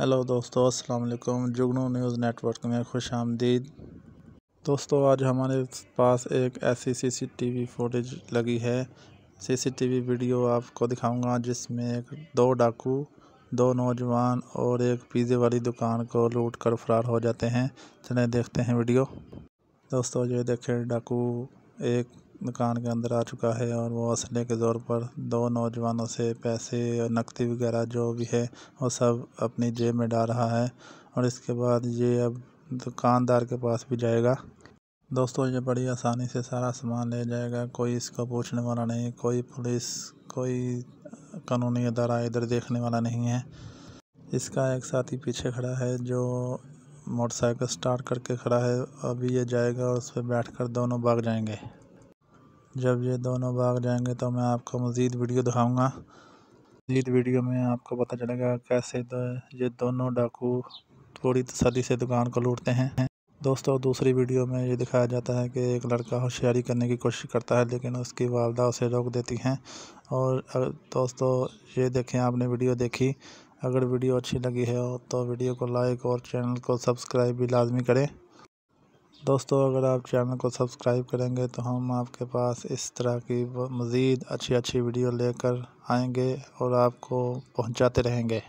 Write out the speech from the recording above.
hello दोस्तों अस्सलाम वालेकुम जुगनू न्यूज़ नेटवर्क में खुश आमदीद दोस्तों आज हमारे पास एक ऐसी सीसीटीवी फुटेज लगी है सीसीटीवी वीडियो आपको दिखाऊंगा जिसमें एक दो डाकू दो नौजवान और एक पिज़्ज़े वाली दुकान को लूट कर फरार हो जाते हैं चलें देखते हैं वीडियो दोस्तों ये देखें डाकू एक दुकान के अंदर आ चुका है और वो असले के ज़ोर पर दो नौजवानों से पैसे और नकदी वगैरह जो भी है वो सब अपनी जेब में डाल रहा है और इसके बाद ये अब दुकानदार के पास भी जाएगा दोस्तों ये बड़ी आसानी से सारा सामान ले जाएगा कोई इसको पूछने वाला नहीं कोई पुलिस कोई कानूनी अदारा इधर देखने वाला नहीं है इसका एक साथी पीछे खड़ा है जो मोटरसाइकिल स्टार्ट करके खड़ा है अभी ये जाएगा और उस पर बैठ कर दोनों भाग जाएंगे जब ये दोनों भाग जाएंगे तो मैं आपको मज़ीद वीडियो दिखाऊंगा मज़ीद वीडियो में आपको पता चलेगा कैसे दो तो ये दोनों डाकू थोड़ी तसली से दुकान को लूटते हैं दोस्तों दूसरी वीडियो में ये दिखाया जाता है कि एक लड़का होशियारी करने की कोशिश करता है लेकिन उसकी वालदा उसे रोक देती हैं और दोस्तों ये देखें आपने वीडियो देखी अगर वीडियो अच्छी लगी है तो वीडियो को लाइक और चैनल को सब्सक्राइब भी लाजमी करें दोस्तों अगर आप चैनल को सब्सक्राइब करेंगे तो हम आपके पास इस तरह की मज़ीद अच्छी अच्छी वीडियो लेकर आएंगे और आपको पहुंचाते रहेंगे